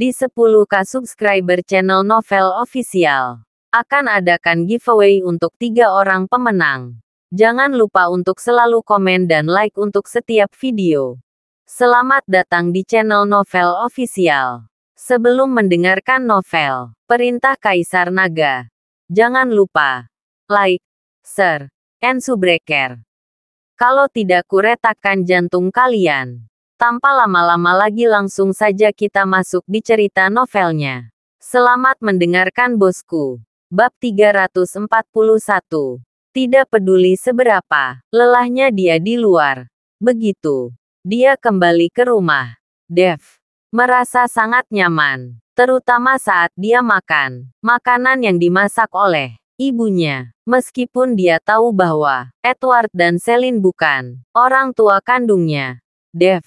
di 10k subscriber channel Novel Official. Akan adakan giveaway untuk tiga orang pemenang. Jangan lupa untuk selalu komen dan like untuk setiap video. Selamat datang di channel Novel Official. Sebelum mendengarkan novel, Perintah Kaisar Naga, jangan lupa like, share, and subscribe. Kalau tidak kuretakan jantung kalian. Tanpa lama-lama lagi langsung saja kita masuk di cerita novelnya. Selamat mendengarkan bosku. Bab 341. Tidak peduli seberapa lelahnya dia di luar. Begitu. Dia kembali ke rumah. Dev merasa sangat nyaman, terutama saat dia makan makanan yang dimasak oleh ibunya. Meskipun dia tahu bahwa Edward dan Celine bukan orang tua kandungnya, Dev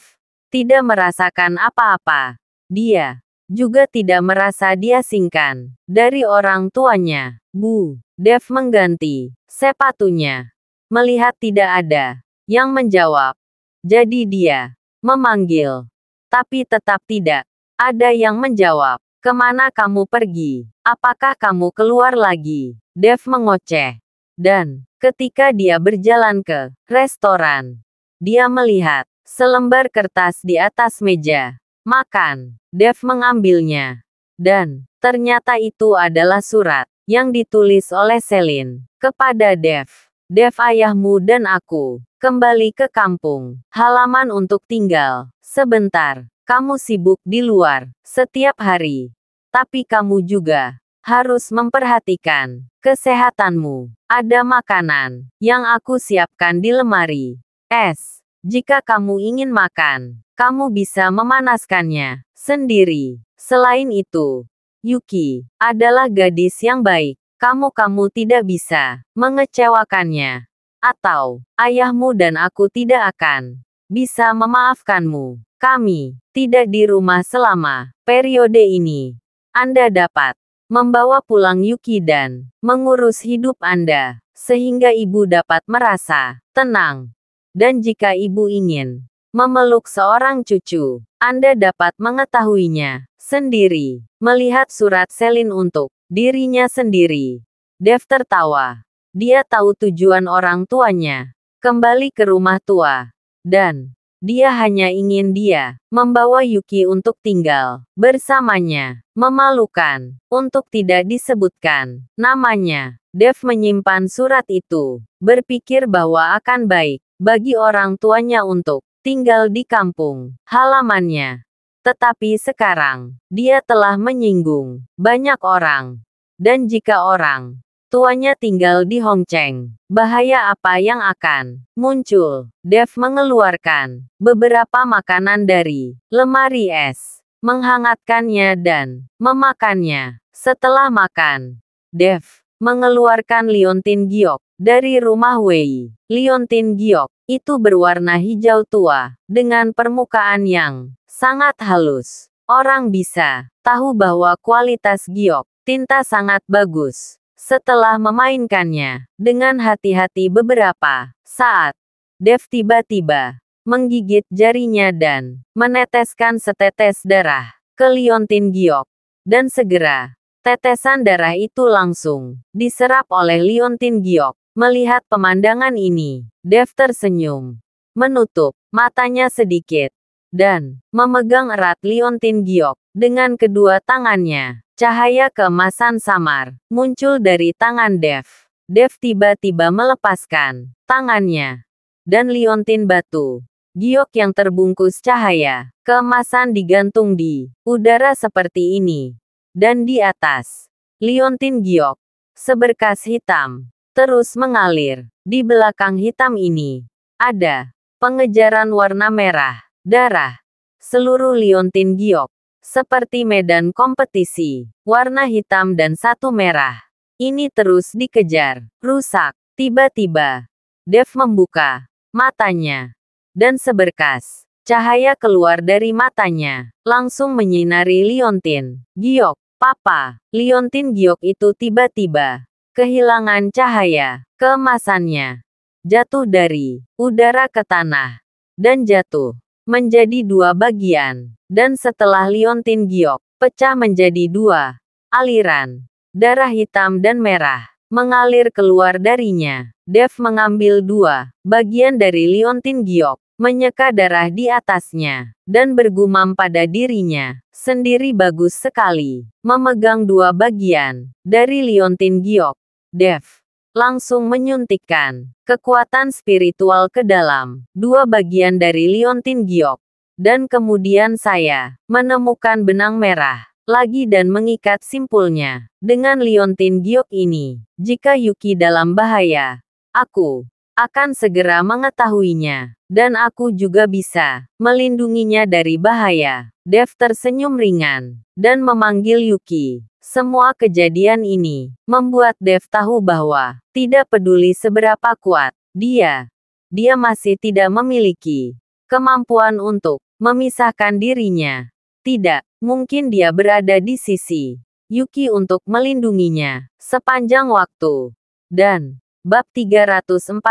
tidak merasakan apa-apa. Dia juga tidak merasa diasingkan dari orang tuanya. Bu, Dev mengganti sepatunya. Melihat tidak ada yang menjawab. Jadi dia memanggil. Tapi tetap tidak ada yang menjawab. Kemana kamu pergi? Apakah kamu keluar lagi? Dev mengoceh. Dan, ketika dia berjalan ke restoran, dia melihat Selembar kertas di atas meja. Makan. Dev mengambilnya. Dan, ternyata itu adalah surat yang ditulis oleh Selin kepada Dev. Dev ayahmu dan aku kembali ke kampung. Halaman untuk tinggal. Sebentar. Kamu sibuk di luar setiap hari. Tapi kamu juga harus memperhatikan kesehatanmu. Ada makanan yang aku siapkan di lemari. Es jika kamu ingin makan, kamu bisa memanaskannya sendiri. Selain itu, Yuki adalah gadis yang baik. Kamu-kamu tidak bisa mengecewakannya. Atau, ayahmu dan aku tidak akan bisa memaafkanmu. Kami tidak di rumah selama periode ini. Anda dapat membawa pulang Yuki dan mengurus hidup Anda, sehingga ibu dapat merasa tenang. Dan jika ibu ingin memeluk seorang cucu, Anda dapat mengetahuinya sendiri. Melihat surat Selin untuk dirinya sendiri. Dev tertawa. Dia tahu tujuan orang tuanya. Kembali ke rumah tua. Dan dia hanya ingin dia membawa Yuki untuk tinggal bersamanya, memalukan untuk tidak disebutkan namanya. Dev menyimpan surat itu, berpikir bahwa akan baik bagi orang tuanya untuk tinggal di kampung halamannya. Tetapi sekarang, dia telah menyinggung banyak orang. Dan jika orang tuanya tinggal di Hongcheng, bahaya apa yang akan muncul? Dev mengeluarkan beberapa makanan dari lemari es, menghangatkannya dan memakannya. Setelah makan, Dev mengeluarkan Liontin Giok dari rumah Wei. Liontin Giok itu berwarna hijau tua, dengan permukaan yang sangat halus. Orang bisa tahu bahwa kualitas giok tinta sangat bagus. Setelah memainkannya dengan hati-hati beberapa saat, Dev tiba-tiba menggigit jarinya dan meneteskan setetes darah ke liontin giok. Dan segera, tetesan darah itu langsung diserap oleh liontin giok Melihat pemandangan ini, Dev tersenyum. Menutup matanya sedikit. Dan memegang erat Liontin Giok dengan kedua tangannya. Cahaya kemasan samar muncul dari tangan Dev. Dev tiba-tiba melepaskan tangannya. Dan Liontin batu giok yang terbungkus cahaya, kemasan digantung di udara seperti ini, dan di atas, liontin giok, seberkas hitam, terus mengalir. Di belakang hitam ini, ada pengejaran warna merah, darah, seluruh liontin giok, seperti medan kompetisi, warna hitam dan satu merah. Ini terus dikejar, rusak, tiba-tiba. Dev membuka matanya dan seberkas cahaya keluar dari matanya, langsung menyinari liontin, giok, papa. Liontin giok itu tiba-tiba kehilangan cahaya, kemasannya jatuh dari udara ke tanah, dan jatuh menjadi dua bagian, dan setelah Liontin Giok pecah menjadi dua aliran, darah hitam dan merah mengalir keluar darinya. Dev mengambil dua bagian dari Liontin Giok, menyeka darah di atasnya, dan bergumam pada dirinya sendiri bagus sekali. Memegang dua bagian dari Liontin Giok, Dev langsung menyuntikkan kekuatan spiritual ke dalam dua bagian dari liontin giok. Dan kemudian saya menemukan benang merah lagi dan mengikat simpulnya dengan liontin giok ini. Jika Yuki dalam bahaya, aku akan segera mengetahuinya dan aku juga bisa melindunginya dari bahaya. Dev tersenyum ringan dan memanggil Yuki. Semua kejadian ini membuat Dev tahu bahwa tidak peduli seberapa kuat dia, dia masih tidak memiliki kemampuan untuk memisahkan dirinya. Tidak mungkin dia berada di sisi Yuki untuk melindunginya sepanjang waktu. Dan bab 342,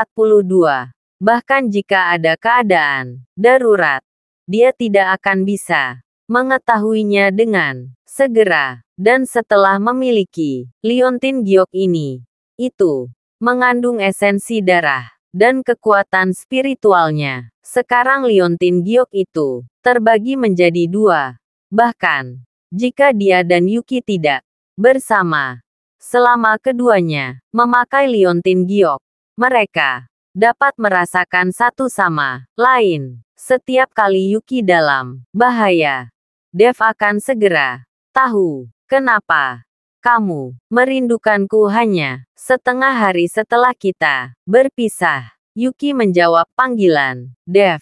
bahkan jika ada keadaan darurat, dia tidak akan bisa mengetahuinya dengan segera, dan setelah memiliki liontin giok ini, itu mengandung esensi darah dan kekuatan spiritualnya. Sekarang liontin giok itu terbagi menjadi dua, bahkan jika dia dan Yuki tidak bersama, selama keduanya memakai liontin giok, mereka dapat merasakan satu sama lain setiap kali Yuki dalam bahaya. Dev akan segera tahu kenapa kamu merindukanku hanya setengah hari setelah kita berpisah. Yuki menjawab panggilan. Dev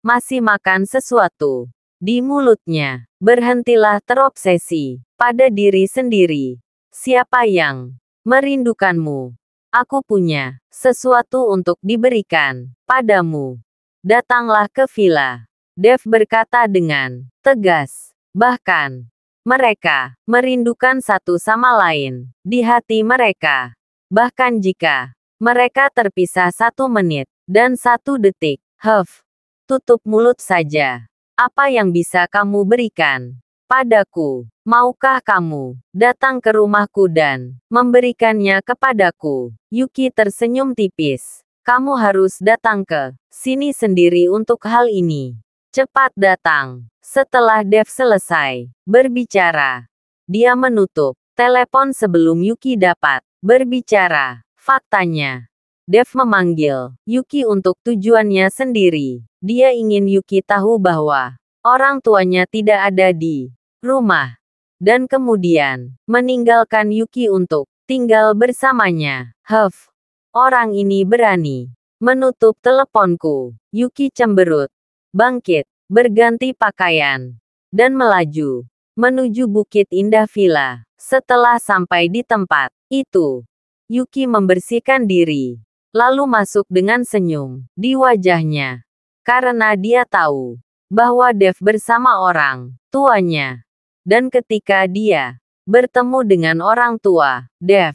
masih makan sesuatu di mulutnya. Berhentilah terobsesi pada diri sendiri. Siapa yang merindukanmu? Aku punya sesuatu untuk diberikan padamu. Datanglah ke villa. Dev berkata dengan tegas. Bahkan, mereka merindukan satu sama lain di hati mereka. Bahkan jika mereka terpisah satu menit dan satu detik, Huff, tutup mulut saja. Apa yang bisa kamu berikan padaku? Maukah kamu datang ke rumahku dan memberikannya kepadaku? Yuki tersenyum tipis. Kamu harus datang ke sini sendiri untuk hal ini cepat datang. Setelah Dev selesai berbicara, dia menutup telepon sebelum Yuki dapat berbicara. Faktanya, Dev memanggil Yuki untuk tujuannya sendiri. Dia ingin Yuki tahu bahwa orang tuanya tidak ada di rumah dan kemudian meninggalkan Yuki untuk tinggal bersamanya. Huff, orang ini berani menutup teleponku. Yuki cemberut bangkit, berganti pakaian, dan melaju menuju Bukit Indah Villa. Setelah sampai di tempat itu, Yuki membersihkan diri, lalu masuk dengan senyum di wajahnya karena dia tahu bahwa Dev bersama orang tuanya. Dan ketika dia bertemu dengan orang tua, Dev,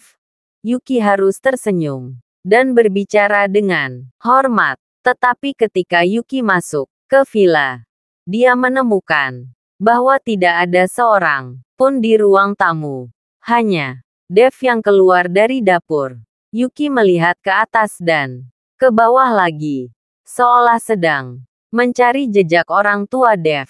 Yuki harus tersenyum dan berbicara dengan hormat. Tetapi ketika Yuki masuk ke villa. Dia menemukan bahwa tidak ada seorang pun di ruang tamu. Hanya Dev yang keluar dari dapur. Yuki melihat ke atas dan ke bawah lagi, seolah sedang mencari jejak orang tua Dev.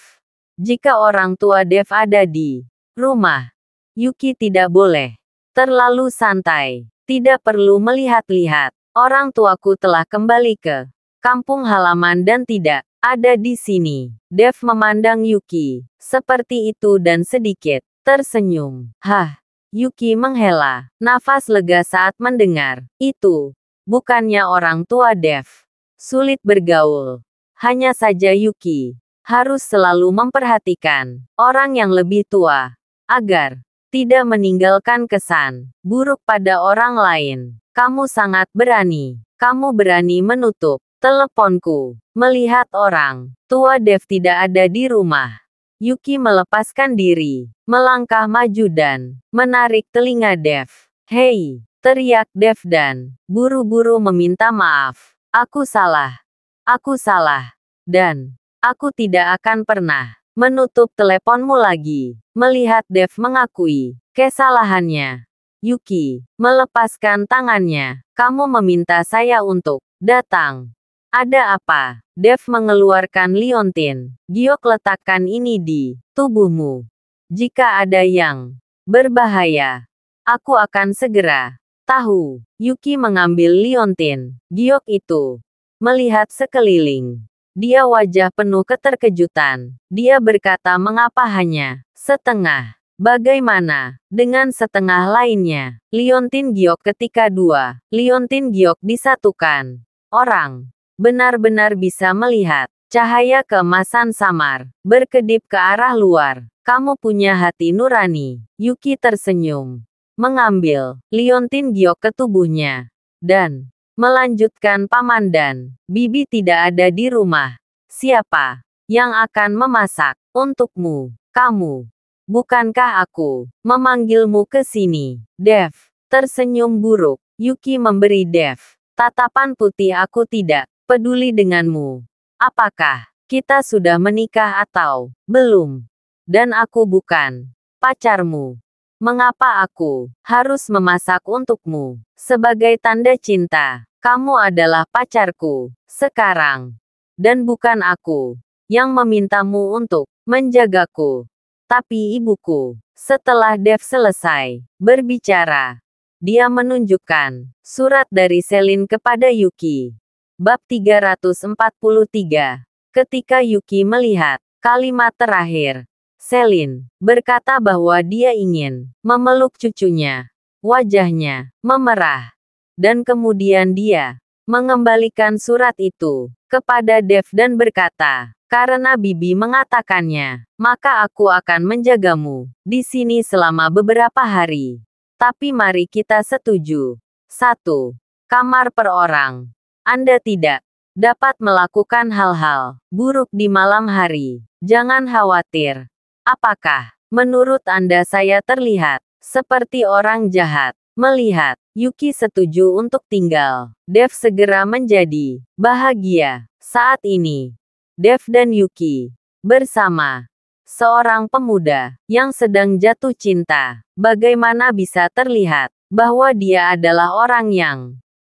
Jika orang tua Dev ada di rumah, Yuki tidak boleh terlalu santai. Tidak perlu melihat-lihat. Orang tuaku telah kembali ke kampung halaman dan tidak ada di sini. Dev memandang Yuki, seperti itu dan sedikit tersenyum. Hah, Yuki menghela, nafas lega saat mendengar. Itu, bukannya orang tua Dev. Sulit bergaul. Hanya saja Yuki, harus selalu memperhatikan orang yang lebih tua, agar tidak meninggalkan kesan buruk pada orang lain. Kamu sangat berani. Kamu berani menutup Teleponku. Melihat orang tua Dev tidak ada di rumah. Yuki melepaskan diri, melangkah maju dan menarik telinga Dev. "Hei!" teriak Dev dan buru-buru meminta maaf. "Aku salah. Aku salah. Dan aku tidak akan pernah menutup teleponmu lagi." Melihat Dev mengakui kesalahannya, Yuki melepaskan tangannya. "Kamu meminta saya untuk datang ada apa? Dev mengeluarkan liontin. Giok letakkan ini di tubuhmu. Jika ada yang berbahaya, aku akan segera tahu. Yuki mengambil liontin. Giok itu melihat sekeliling. Dia wajah penuh keterkejutan. Dia berkata mengapa hanya setengah. Bagaimana dengan setengah lainnya? Liontin giok ketika dua. Liontin giok disatukan. Orang benar-benar bisa melihat cahaya kemasan samar berkedip ke arah luar. Kamu punya hati nurani. Yuki tersenyum, mengambil liontin giok ke tubuhnya dan melanjutkan pamandan. Bibi tidak ada di rumah. Siapa yang akan memasak untukmu? Kamu. Bukankah aku memanggilmu ke sini? Dev tersenyum buruk. Yuki memberi Dev tatapan putih aku tidak peduli denganmu. Apakah kita sudah menikah atau belum? Dan aku bukan pacarmu. Mengapa aku harus memasak untukmu sebagai tanda cinta? Kamu adalah pacarku sekarang, dan bukan aku yang memintamu untuk menjagaku, tapi ibuku. Setelah Dev selesai berbicara, dia menunjukkan surat dari Selin kepada Yuki. Bab 343. Ketika Yuki melihat kalimat terakhir, Selin berkata bahwa dia ingin memeluk cucunya. Wajahnya memerah. Dan kemudian dia mengembalikan surat itu kepada Dev dan berkata, karena Bibi mengatakannya, maka aku akan menjagamu di sini selama beberapa hari. Tapi mari kita setuju. satu Kamar per orang. Anda tidak dapat melakukan hal-hal buruk di malam hari. Jangan khawatir. Apakah menurut Anda saya terlihat seperti orang jahat? Melihat Yuki setuju untuk tinggal, Dev segera menjadi bahagia. Saat ini, Dev dan Yuki bersama seorang pemuda yang sedang jatuh cinta. Bagaimana bisa terlihat bahwa dia adalah orang yang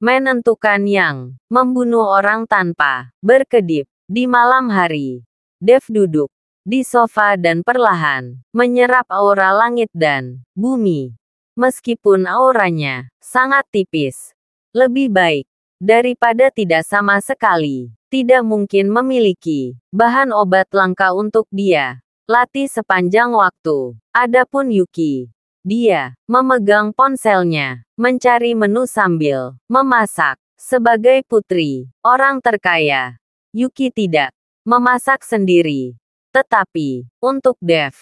menentukan yang membunuh orang tanpa berkedip di malam hari. Dev duduk di sofa dan perlahan menyerap aura langit dan bumi. Meskipun auranya sangat tipis, lebih baik daripada tidak sama sekali. Tidak mungkin memiliki bahan obat langka untuk dia. Latih sepanjang waktu. Adapun Yuki, dia memegang ponselnya, mencari menu sambil memasak. Sebagai putri, orang terkaya, Yuki tidak memasak sendiri. Tetapi, untuk Dev,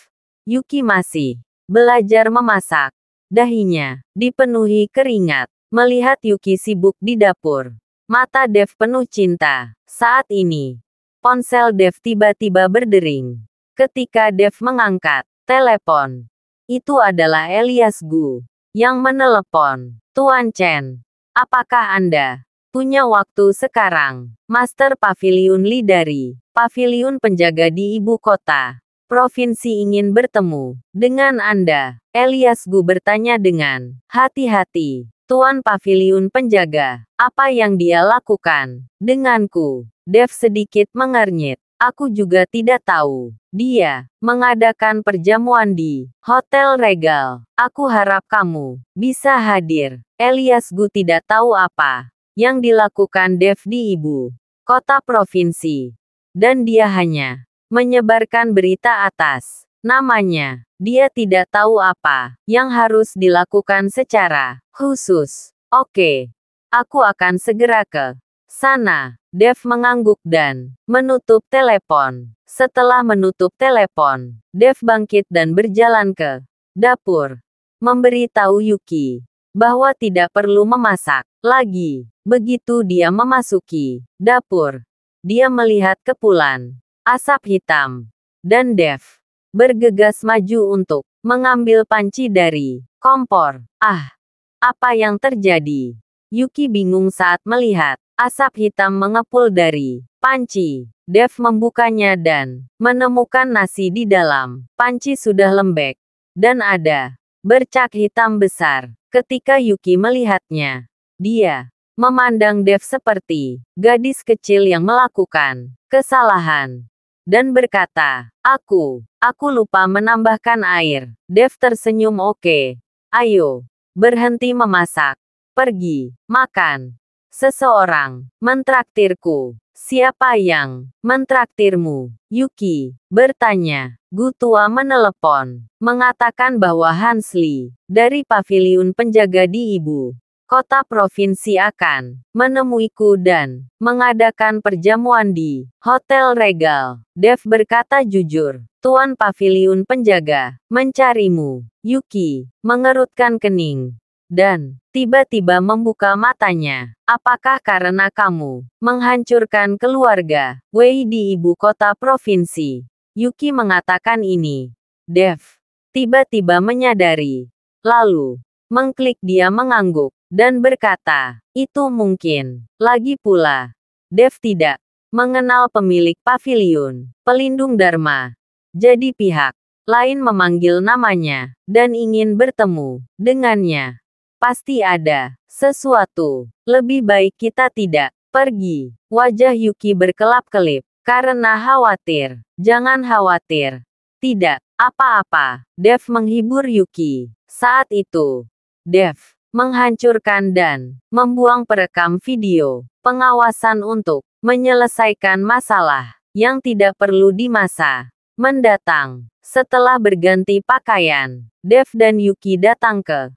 Yuki masih belajar memasak. Dahinya dipenuhi keringat. Melihat Yuki sibuk di dapur, mata Dev penuh cinta. Saat ini, ponsel Dev tiba-tiba berdering. Ketika Dev mengangkat telepon, itu adalah Elias Gu yang menelepon. Tuan Chen, apakah Anda punya waktu sekarang? Master Pavilion Li dari Pavilion Penjaga di Ibu Kota, Provinsi ingin bertemu dengan Anda. Elias Gu bertanya dengan hati-hati. Tuan Pavilion Penjaga, apa yang dia lakukan denganku? Dev sedikit mengernyit. Aku juga tidak tahu. Dia mengadakan perjamuan di Hotel Regal. Aku harap kamu bisa hadir. Elias Gu tidak tahu apa yang dilakukan Dev di ibu kota provinsi. Dan dia hanya menyebarkan berita atas namanya. Dia tidak tahu apa yang harus dilakukan secara khusus. Oke, aku akan segera ke Sana, Dev mengangguk dan menutup telepon. Setelah menutup telepon, Dev bangkit dan berjalan ke dapur. Memberitahu Yuki bahwa tidak perlu memasak lagi. Begitu dia memasuki dapur, dia melihat kepulan asap hitam dan Dev bergegas maju untuk mengambil panci dari kompor. Ah, apa yang terjadi? Yuki bingung saat melihat Asap hitam mengepul dari panci. Dev membukanya dan menemukan nasi di dalam. Panci sudah lembek dan ada bercak hitam besar. Ketika Yuki melihatnya, dia memandang Dev seperti gadis kecil yang melakukan kesalahan dan berkata, "Aku, aku lupa menambahkan air." Dev tersenyum, "Oke, ayo berhenti memasak, pergi makan." Seseorang mentraktirku. Siapa yang mentraktirmu? Yuki bertanya. Gutua menelepon, mengatakan bahwa Hansli dari paviliun penjaga di ibu kota provinsi akan menemuiku dan mengadakan perjamuan di Hotel Regal. Dev berkata jujur, Tuan Paviliun penjaga mencarimu. Yuki mengerutkan kening, dan tiba-tiba membuka matanya. Apakah karena kamu menghancurkan keluarga Wei di ibu kota provinsi? Yuki mengatakan ini. Dev tiba-tiba menyadari. Lalu, mengklik dia mengangguk dan berkata, itu mungkin. Lagi pula, Dev tidak mengenal pemilik pavilion, pelindung Dharma. Jadi pihak lain memanggil namanya dan ingin bertemu dengannya. Pasti ada sesuatu. Lebih baik kita tidak pergi. Wajah Yuki berkelap-kelip karena khawatir. Jangan khawatir. Tidak apa-apa. Dev menghibur Yuki. Saat itu, Dev menghancurkan dan membuang perekam video pengawasan untuk menyelesaikan masalah yang tidak perlu di masa mendatang. Setelah berganti pakaian, Dev dan Yuki datang ke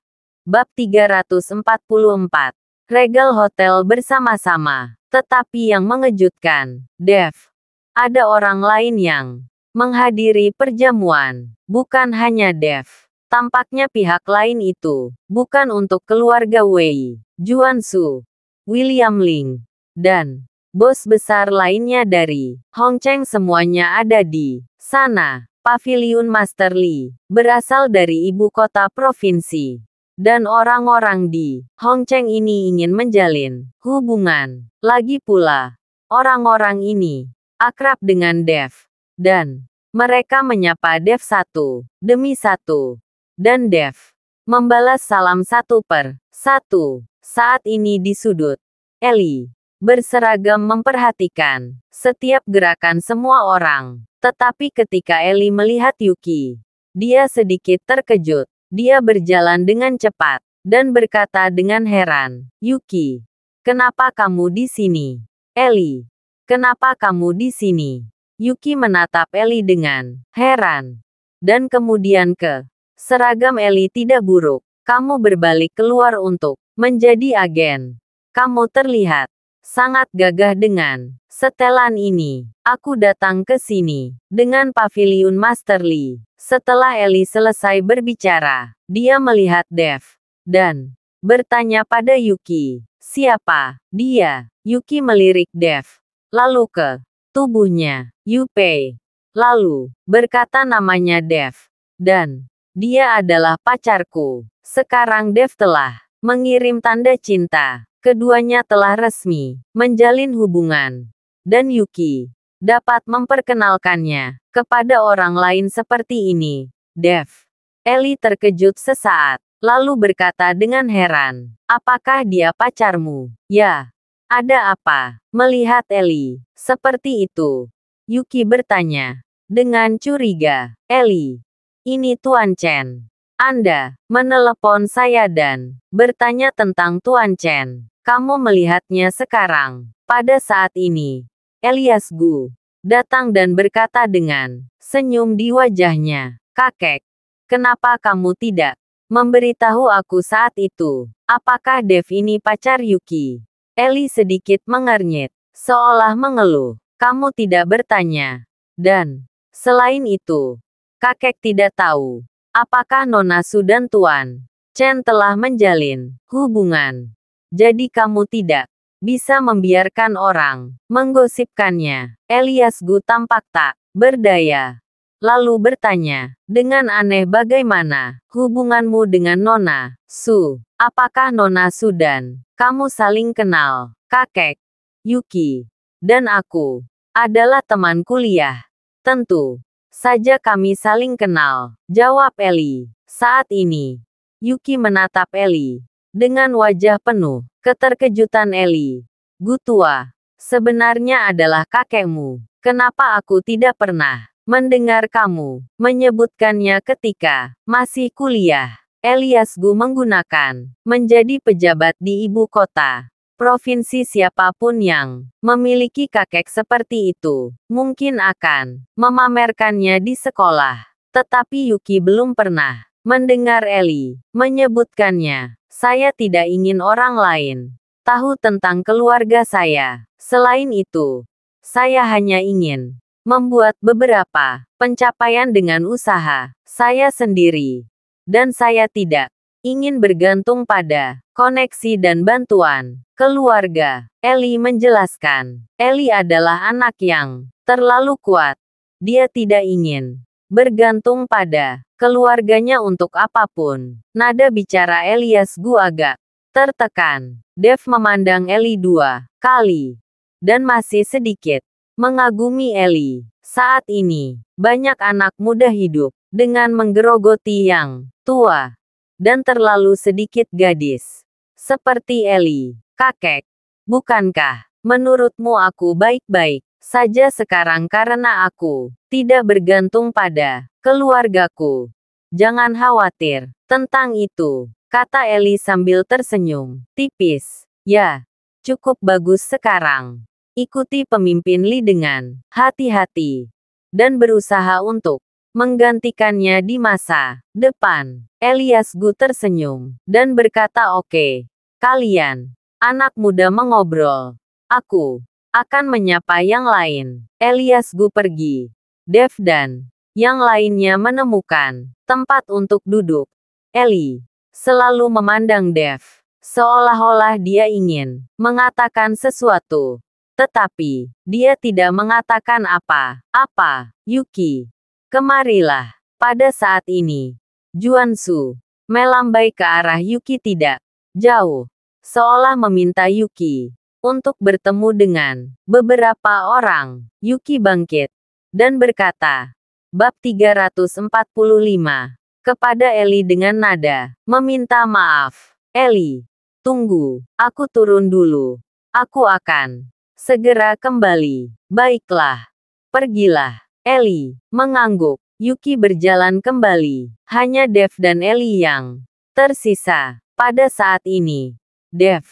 Bab 344. Regal Hotel bersama-sama. Tetapi yang mengejutkan, Dev. Ada orang lain yang menghadiri perjamuan. Bukan hanya Dev. Tampaknya pihak lain itu bukan untuk keluarga Wei, Juan Su, William Ling, dan bos besar lainnya dari Hong Cheng semuanya ada di sana. Pavilion Master Li berasal dari ibu kota provinsi dan orang-orang di Hong Cheng ini ingin menjalin hubungan. Lagi pula, orang-orang ini akrab dengan Dev. Dan mereka menyapa Dev satu demi satu. Dan Dev membalas salam satu per satu. Saat ini di sudut, Eli berseragam memperhatikan setiap gerakan semua orang. Tetapi ketika Eli melihat Yuki, dia sedikit terkejut. Dia berjalan dengan cepat dan berkata dengan heran, "Yuki, kenapa kamu di sini?" "Eli, kenapa kamu di sini?" Yuki menatap Eli dengan heran dan kemudian ke seragam Eli tidak buruk. Kamu berbalik keluar untuk menjadi agen. Kamu terlihat sangat gagah dengan setelan ini. Aku datang ke sini dengan Pavilion Master Lee. Setelah Eli selesai berbicara, dia melihat Dev dan bertanya pada Yuki, "Siapa dia?" Yuki melirik Dev, lalu ke tubuhnya. Yupei lalu berkata namanya Dev dan dia adalah pacarku. Sekarang Dev telah mengirim tanda cinta. Keduanya telah resmi menjalin hubungan dan Yuki dapat memperkenalkannya kepada orang lain seperti ini. Dev. Eli terkejut sesaat, lalu berkata dengan heran, apakah dia pacarmu? Ya. Ada apa? Melihat Eli, seperti itu. Yuki bertanya, dengan curiga, Eli. Ini Tuan Chen. Anda, menelepon saya dan bertanya tentang Tuan Chen. Kamu melihatnya sekarang, pada saat ini, Elias Gu datang dan berkata dengan senyum di wajahnya, "Kakek, kenapa kamu tidak memberitahu aku saat itu? Apakah Dev ini pacar Yuki?" Eli sedikit mengernyit, seolah mengeluh, "Kamu tidak bertanya." Dan selain itu, kakek tidak tahu apakah Nona Sudan Tuan Chen telah menjalin hubungan. Jadi kamu tidak bisa membiarkan orang menggosipkannya. Elias Gu tampak tak berdaya. Lalu bertanya, dengan aneh bagaimana hubunganmu dengan Nona Su? Apakah Nona Su dan kamu saling kenal? Kakek, Yuki, dan aku adalah teman kuliah. Tentu saja kami saling kenal, jawab Eli. Saat ini, Yuki menatap Eli dengan wajah penuh Keterkejutan Eli. Gutua. Sebenarnya adalah kakekmu. Kenapa aku tidak pernah mendengar kamu menyebutkannya ketika masih kuliah? Elias Gu menggunakan menjadi pejabat di ibu kota provinsi siapapun yang memiliki kakek seperti itu, mungkin akan memamerkannya di sekolah. Tetapi Yuki belum pernah Mendengar Eli menyebutkannya, saya tidak ingin orang lain tahu tentang keluarga saya. Selain itu, saya hanya ingin membuat beberapa pencapaian dengan usaha saya sendiri, dan saya tidak ingin bergantung pada koneksi dan bantuan keluarga. Eli menjelaskan, Eli adalah anak yang terlalu kuat. Dia tidak ingin Bergantung pada keluarganya untuk apapun. Nada bicara Elias Gu agak tertekan. Dev memandang Eli dua kali dan masih sedikit mengagumi Eli. Saat ini, banyak anak muda hidup dengan menggerogoti yang tua dan terlalu sedikit gadis. Seperti Eli, kakek. Bukankah, menurutmu aku baik-baik saja sekarang karena aku tidak bergantung pada keluargaku. Jangan khawatir tentang itu, kata Eli sambil tersenyum tipis. Ya, cukup bagus sekarang. Ikuti pemimpin Li dengan hati-hati dan berusaha untuk menggantikannya di masa depan. Elias Gu tersenyum dan berkata, "Oke, kalian, anak muda mengobrol. Aku akan menyapa yang lain. Elias Gu pergi. Dev dan yang lainnya menemukan tempat untuk duduk. Eli selalu memandang Dev, seolah-olah dia ingin mengatakan sesuatu. Tetapi, dia tidak mengatakan apa-apa. Yuki, kemarilah. Pada saat ini, Juan Su melambai ke arah Yuki tidak jauh, seolah meminta Yuki untuk bertemu dengan beberapa orang. Yuki bangkit dan berkata, Bab 345, kepada Eli dengan nada, meminta maaf. Eli, tunggu, aku turun dulu. Aku akan segera kembali. Baiklah, pergilah. Eli, mengangguk. Yuki berjalan kembali. Hanya Dev dan Eli yang tersisa pada saat ini. Dev,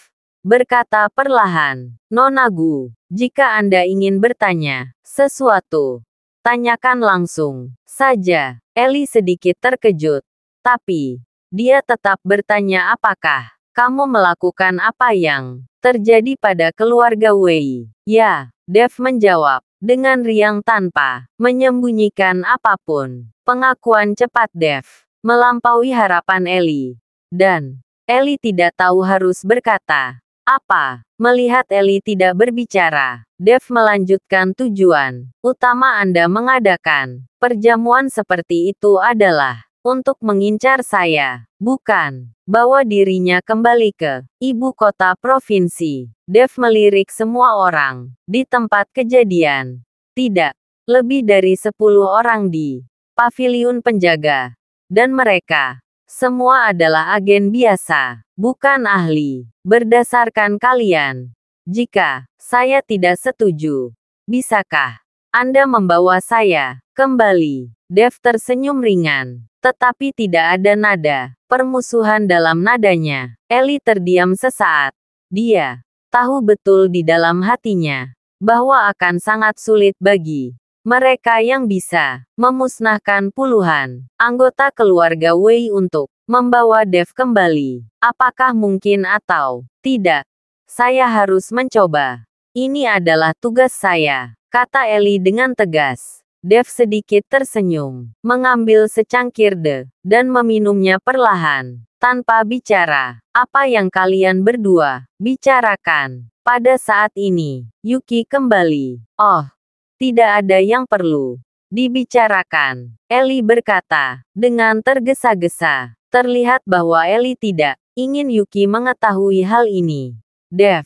berkata perlahan, Nonagu, jika Anda ingin bertanya sesuatu, tanyakan langsung saja. Eli sedikit terkejut, tapi dia tetap bertanya apakah kamu melakukan apa yang terjadi pada keluarga Wei. Ya, Dev menjawab dengan riang tanpa menyembunyikan apapun. Pengakuan cepat Dev melampaui harapan Eli, dan Eli tidak tahu harus berkata apa? Melihat Eli tidak berbicara, Dev melanjutkan tujuan utama Anda mengadakan perjamuan seperti itu adalah untuk mengincar saya, bukan bawa dirinya kembali ke ibu kota provinsi. Dev melirik semua orang di tempat kejadian. Tidak lebih dari 10 orang di pavilion penjaga dan mereka semua adalah agen biasa, bukan ahli. Berdasarkan kalian, jika saya tidak setuju, bisakah Anda membawa saya kembali? Dev tersenyum ringan, tetapi tidak ada nada permusuhan dalam nadanya. Eli terdiam sesaat. Dia tahu betul di dalam hatinya bahwa akan sangat sulit bagi mereka yang bisa memusnahkan puluhan anggota keluarga Wei untuk membawa Dev kembali. Apakah mungkin atau tidak? Saya harus mencoba. Ini adalah tugas saya, kata Eli dengan tegas. Dev sedikit tersenyum, mengambil secangkir de, dan meminumnya perlahan, tanpa bicara. Apa yang kalian berdua bicarakan pada saat ini? Yuki kembali. Oh, tidak ada yang perlu dibicarakan. Eli berkata, dengan tergesa-gesa. Terlihat bahwa Eli tidak ingin Yuki mengetahui hal ini. Dev,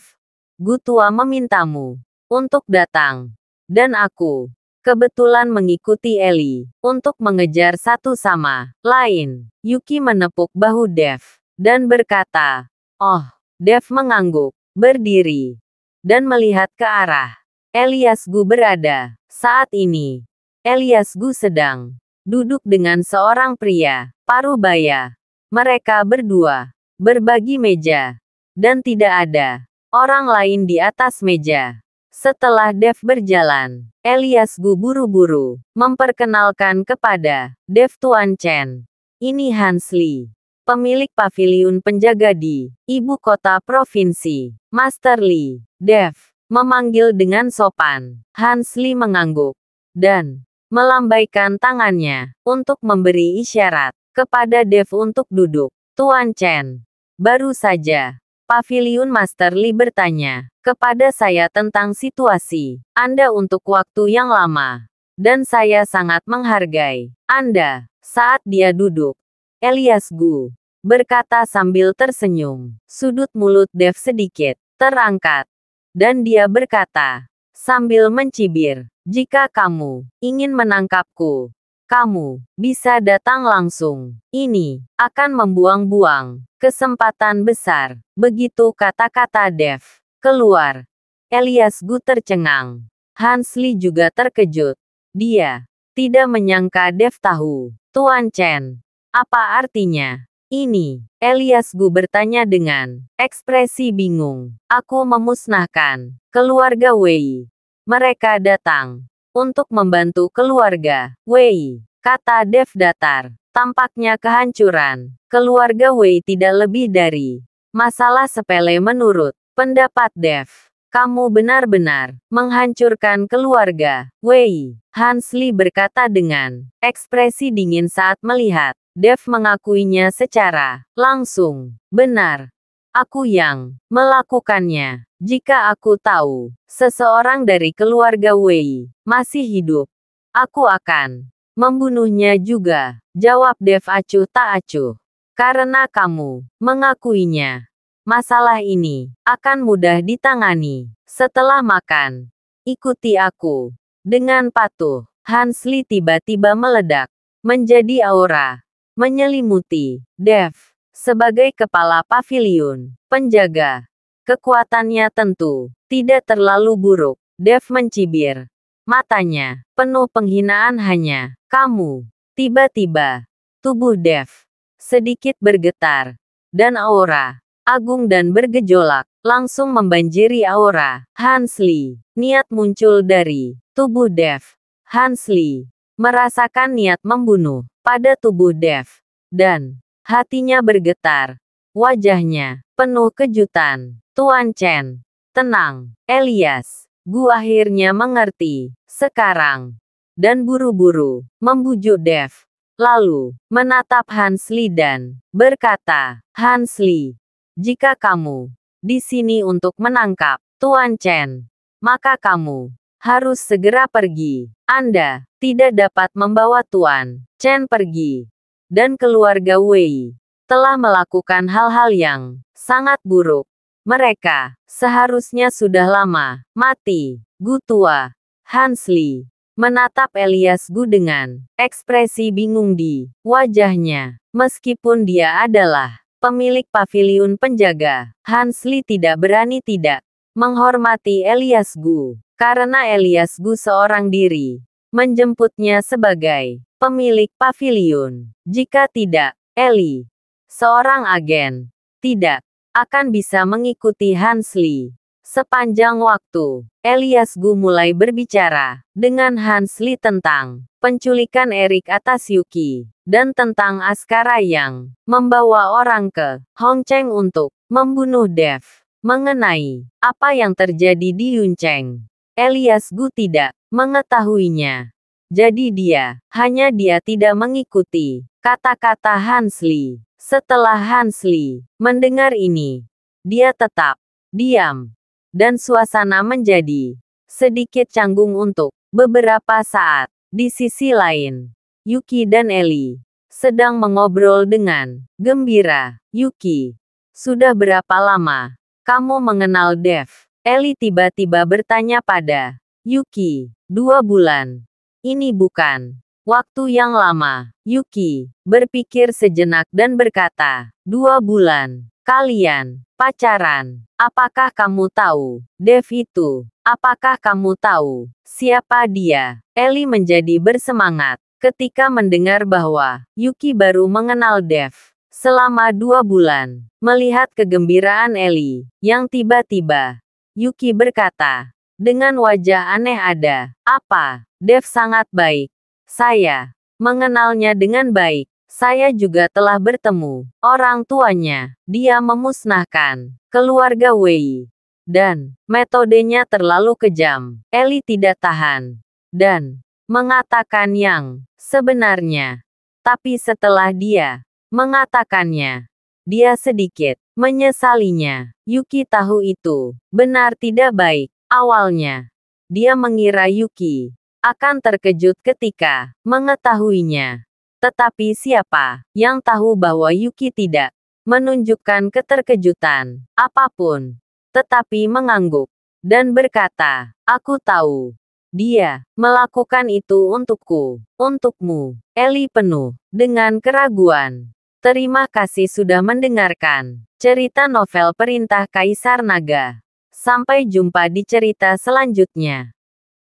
Gutua memintamu untuk datang. Dan aku kebetulan mengikuti Eli untuk mengejar satu sama lain. Yuki menepuk bahu Dev dan berkata, "Oh." Dev mengangguk, berdiri, dan melihat ke arah Elias Gu berada. Saat ini, Elias Gu sedang duduk dengan seorang pria, Parubaya. Mereka berdua berbagi meja, dan tidak ada orang lain di atas meja. Setelah Dev berjalan, Elias Gu buru-buru memperkenalkan kepada Dev Tuan Chen. Ini Hans Lee, pemilik pavilion penjaga di ibu kota provinsi, Master Lee, Dev memanggil dengan sopan. Hansli mengangguk dan melambaikan tangannya untuk memberi isyarat kepada Dev untuk duduk. Tuan Chen, baru saja Pavilion Master Li bertanya kepada saya tentang situasi Anda untuk waktu yang lama, dan saya sangat menghargai Anda saat dia duduk. Elias Gu berkata sambil tersenyum, sudut mulut Dev sedikit terangkat dan dia berkata, sambil mencibir, jika kamu ingin menangkapku, kamu bisa datang langsung. Ini akan membuang-buang kesempatan besar. Begitu kata-kata Dev keluar. Elias Gu tercengang. Hansli juga terkejut. Dia tidak menyangka Dev tahu. Tuan Chen, apa artinya? Ini, Elias Gu bertanya dengan ekspresi bingung. Aku memusnahkan keluarga Wei. Mereka datang untuk membantu keluarga Wei, kata Dev Datar. Tampaknya kehancuran keluarga Wei tidak lebih dari masalah sepele menurut pendapat Dev. Kamu benar-benar menghancurkan keluarga Wei, Hansli berkata dengan ekspresi dingin saat melihat Dev mengakuinya secara langsung. Benar. Aku yang melakukannya. Jika aku tahu seseorang dari keluarga Wei masih hidup, aku akan membunuhnya juga. Jawab Dev acuh tak acuh. Karena kamu mengakuinya. Masalah ini akan mudah ditangani. Setelah makan, ikuti aku. Dengan patuh, Hansli tiba-tiba meledak menjadi aura menyelimuti Dev sebagai kepala pavilion penjaga. Kekuatannya tentu tidak terlalu buruk. Dev mencibir matanya, penuh penghinaan hanya kamu. Tiba-tiba, tubuh Dev sedikit bergetar dan aura agung dan bergejolak langsung membanjiri aura Hansli. Niat muncul dari tubuh Dev. Hansli Merasakan niat membunuh pada tubuh Dev. Dan hatinya bergetar. Wajahnya penuh kejutan. Tuan Chen, tenang, Elias. Gua akhirnya mengerti. Sekarang. Dan buru-buru membujuk Dev. Lalu, menatap Hans Hansli dan berkata, Hans Hansli, jika kamu di sini untuk menangkap Tuan Chen, maka kamu harus segera pergi. Anda tidak dapat membawa Tuan Chen pergi. Dan keluarga Wei telah melakukan hal-hal yang sangat buruk. Mereka seharusnya sudah lama mati. Gu Tua, Hans Li, menatap Elias Gu dengan ekspresi bingung di wajahnya. Meskipun dia adalah pemilik pavilion penjaga, Hans Li tidak berani tidak menghormati Elias Gu. Karena Elias Gu seorang diri, menjemputnya sebagai pemilik pavilion. Jika tidak, Eli, seorang agen, tidak akan bisa mengikuti Hans Lee. Sepanjang waktu, Elias Gu mulai berbicara dengan Hans Lee tentang penculikan Erik atas Yuki dan tentang Askara yang membawa orang ke Hong Cheng untuk membunuh Dev. Mengenai apa yang terjadi di Yuncheng, Elias Gu tidak mengetahuinya. Jadi dia, hanya dia tidak mengikuti kata-kata Hansli. Setelah Hansli mendengar ini, dia tetap diam. Dan suasana menjadi sedikit canggung untuk beberapa saat. Di sisi lain, Yuki dan Eli sedang mengobrol dengan gembira. Yuki, sudah berapa lama kamu mengenal Dev? Eli tiba-tiba bertanya pada Yuki. Dua bulan. Ini bukan waktu yang lama. Yuki berpikir sejenak dan berkata, dua bulan. Kalian pacaran. Apakah kamu tahu Dev itu? Apakah kamu tahu siapa dia? Eli menjadi bersemangat ketika mendengar bahwa Yuki baru mengenal Dev selama dua bulan. Melihat kegembiraan Eli yang tiba-tiba Yuki berkata. Dengan wajah aneh ada. Apa? Dev sangat baik. Saya mengenalnya dengan baik. Saya juga telah bertemu orang tuanya. Dia memusnahkan keluarga Wei. Dan metodenya terlalu kejam. Eli tidak tahan. Dan mengatakan yang sebenarnya. Tapi setelah dia mengatakannya, dia sedikit menyesalinya. Yuki tahu itu benar tidak baik. Awalnya, dia mengira Yuki akan terkejut ketika mengetahuinya. Tetapi siapa yang tahu bahwa Yuki tidak menunjukkan keterkejutan apapun, tetapi mengangguk dan berkata, "Aku tahu." Dia melakukan itu untukku, untukmu. Eli penuh dengan keraguan. Terima kasih sudah mendengarkan cerita novel Perintah Kaisar Naga. Sampai jumpa di cerita selanjutnya.